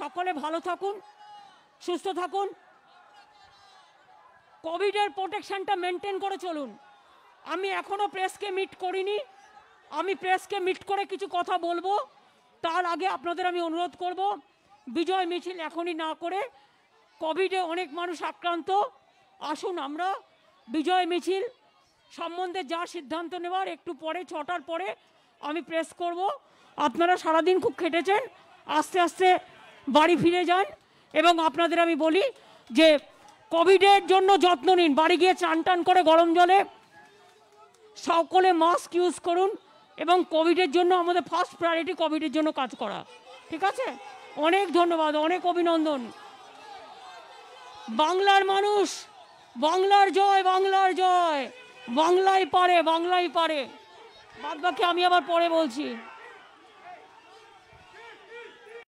সকলে ভালো থাকুন সুস্থ থাকুন কোভিডের প্রোটেকশানটা মেনটেন করে চলুন আমি এখনও প্রেসকে মিট করিনি আমি প্রেসকে মিট করে কিছু কথা বলবো তার আগে আপনাদের আমি অনুরোধ করব বিজয় মিছিল এখনই না করে কোভিডে অনেক মানুষ আক্রান্ত আসুন আমরা বিজয় মিছিল সম্বন্ধে যা সিদ্ধান্ত নেওয়ার একটু পরে ছটার পরে আমি প্রেস করব আপনারা সারাদিন খুব খেটেছেন আস্তে আস্তে বাড়ি ফিরে যান এবং আপনাদের আমি বলি যে কোভিডের জন্য যত্ন নিন বাড়ি গিয়ে চান টান করে গরম জলে সকলে মাস্ক ইউজ করুন এবং কোভিডের জন্য আমাদের ফার্স্ট প্রায়োরিটি কোভিডের জন্য কাজ করা ঠিক আছে অনেক ধন্যবাদ অনেক অভিনন্দন বাংলার মানুষ বাংলার জয় বাংলার জয় বাংলায় পারে বাংলায় পারে বাদ বাকি আমি আবার পরে বলছি